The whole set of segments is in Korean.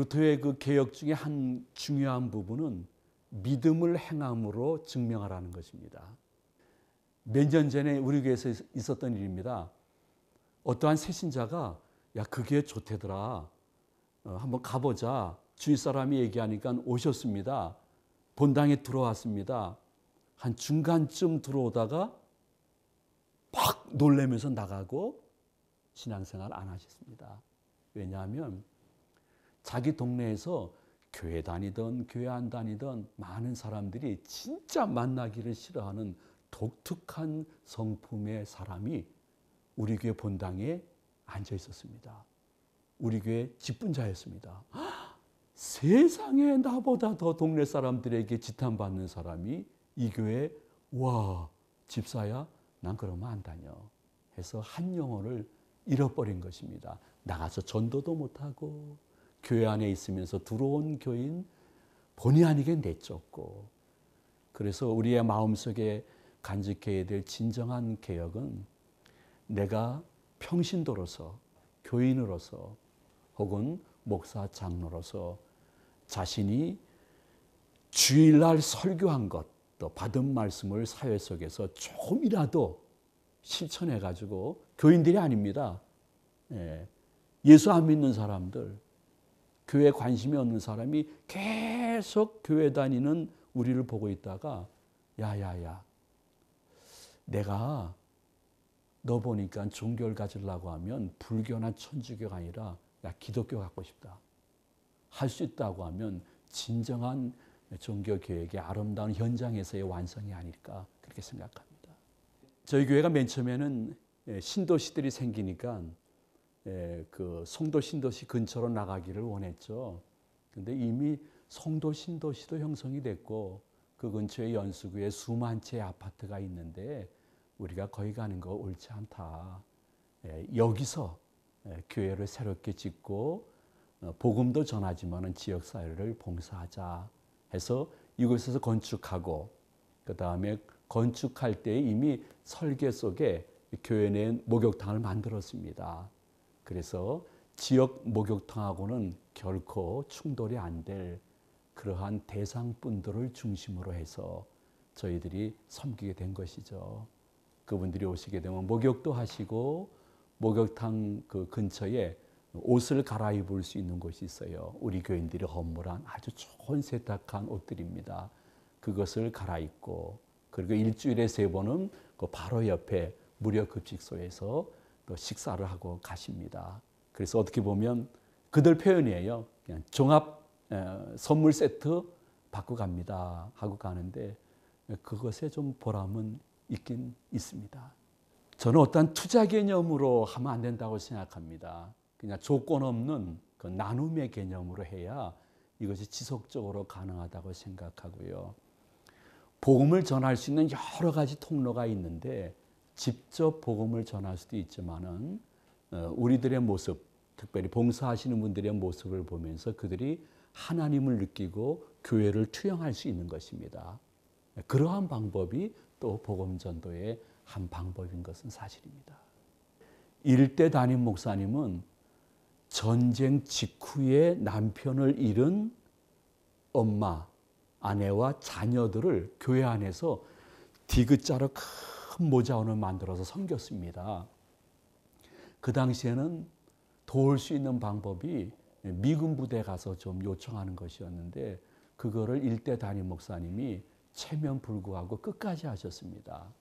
루터의 그 개혁 중에 한 중요한 부분은 믿음을 행함으로 증명하라는 것입니다. 몇 년 전에 우리 교회에서 있었던 일입니다. 어떠한 새신자가 야, 그교 좋대더라. 어, 한번 가보자. 주위 사람이 얘기하니까 오셨습니다. 본당에 들어왔습니다. 한 중간쯤 들어오다가 팍 놀래면서 나가고 신앙생활 안 하셨습니다. 왜냐하면 자기 동네에서 교회 다니던 교회 안 다니던 많은 사람들이 진짜 만나기를 싫어하는 독특한 성품의 사람이 우리 교회 본당에 앉아 있었습니다. 우리 교회 직분자였습니다. 세상에 나보다 더 동네 사람들에게 지탄받는 사람이 이 교회 와 집사야 난 그러면 안 다녀 해서 한 영혼을 잃어버린 것입니다. 나가서 전도도 못하고 교회 안에 있으면서 들어온 교인 본의 아니게 내쫓고 그래서 우리의 마음속에 간직해야 될 진정한 개혁은 내가 평신도로서 교인으로서 혹은 목사 장로로서 자신이 주일날 설교한 것, 또 받은 말씀을 사회 속에서 조금이라도 실천해 가지고 교인들이 아닙니다. 예. 예수 안 믿는 사람들, 교회에 관심이 없는 사람이 계속 교회 다니는 우리를 보고 있다가 야야야 내가 너 보니까 종교를 가지려고 하면 불교나 천주교가 아니라 야 기독교 갖고 싶다. 할 수 있다고 하면 진정한 종교 교육의 아름다운 현장에서의 완성이 아닐까 그렇게 생각합니다. 저희 교회가 맨 처음에는 예, 신도시들이 생기니까 예, 그 송도 신도시 근처로 나가기를 원했죠. 근데 이미 송도 신도시도 형성이 됐고 그 근처에 연수구에 수만 채의 아파트가 있는데 우리가 거기 가는 거 옳지 않다. 예, 여기서 예, 교회를 새롭게 짓고 어, 복음도 전하지만은 지역 사회를 봉사하자 해서 이곳에서 건축하고 그 다음에 건축할 때 이미 설계 속에 교회 내 목욕탕을 만들었습니다. 그래서 지역 목욕탕하고는 결코 충돌이 안 될 그러한 대상분들을 중심으로 해서 저희들이 섬기게 된 것이죠. 그분들이 오시게 되면 목욕도 하시고 목욕탕 그 근처에 옷을 갈아입을 수 있는 곳이 있어요. 우리 교인들이 헌물한 아주 좋은 세탁한 옷들입니다. 그것을 갈아입고 그리고 일주일에 세 번은 그 바로 옆에 무료 급식소에서 또 그 식사를 하고 가십니다. 그래서 어떻게 보면 그들 표현이에요. 그냥 종합 선물 세트 받고 갑니다 하고 가는데 그것에 좀 보람은 있긴 있습니다. 저는 어떠한 투자 개념으로 하면 안 된다고 생각합니다. 그냥 조건 없는 그 나눔의 개념으로 해야 이것이 지속적으로 가능하다고 생각하고요. 복음을 전할 수 있는 여러 가지 통로가 있는데 직접 복음을 전할 수도 있지만은 어, 우리들의 모습, 특별히 봉사하시는 분들의 모습을 보면서 그들이 하나님을 느끼고 교회를 투영할 수 있는 것입니다. 그러한 방법이 또 복음 전도의 한 방법인 것은 사실입니다. 일대 담임 목사님은 전쟁 직후에 남편을 잃은 엄마, 아내와 자녀들을 교회 안에서 디귿자로 큰 모자원을 만들어서 섬겼습니다. 그 당시에는 도울 수 있는 방법이 미군 부대 가서 좀 요청하는 것이었는데 그거를 일대 담임 목사님이 체면 불구하고 끝까지 하셨습니다.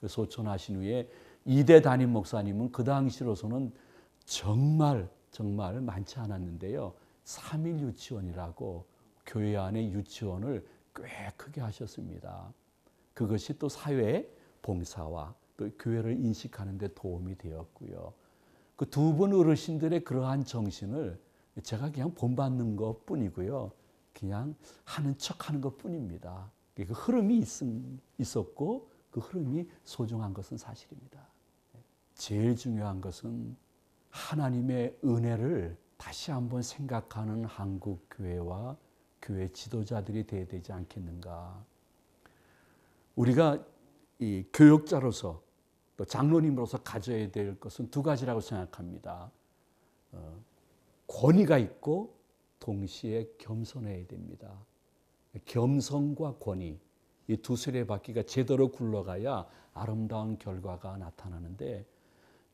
그 소천하신 후에 이대 담임 목사님은 그 당시로서는 정말 정말 많지 않았는데요. 3일 유치원이라고 교회 안에 유치원을 꽤 크게 하셨습니다. 그것이 또 사회에 봉사와 또 그 교회를 인식하는 데 도움이 되었고요. 그 두 분 어르신들의 그러한 정신을 제가 그냥 본받는 것 뿐이고요. 그냥 하는 척 하는 것 뿐입니다. 예, 그 흐름이 있음, 있었고 그 흐름이 소중한 것은 사실입니다. 제일 중요한 것은 하나님의 은혜를 다시 한번 생각하는 한국 교회와 교회 지도자들이 되어야 되지 않겠는가. 우리가 이 교육자로서 또 장로님으로서 가져야 될 것은 두 가지라고 생각합니다. 어, 권위가 있고 동시에 겸손해야 됩니다. 겸손과 권위 이 두 수레 바퀴가 제대로 굴러가야 아름다운 결과가 나타나는데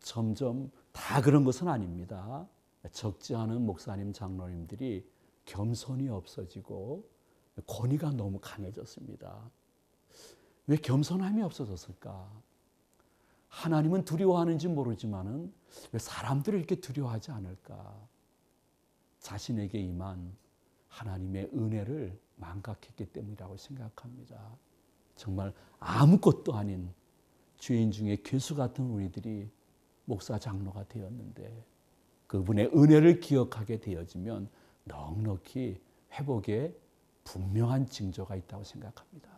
점점 다 그런 것은 아닙니다. 적지 않은 목사님 장로님들이 겸손이 없어지고 권위가 너무 강해졌습니다. 왜 겸손함이 없어졌을까? 하나님은 두려워하는지 모르지만은 왜 사람들을 이렇게 두려워하지 않을까? 자신에게 임한 하나님의 은혜를 망각했기 때문이라고 생각합니다. 정말 아무것도 아닌 죄인 중에 괴수 같은 우리들이 목사 장로가 되었는데 그분의 은혜를 기억하게 되어지면 넉넉히 회복에 분명한 징조가 있다고 생각합니다.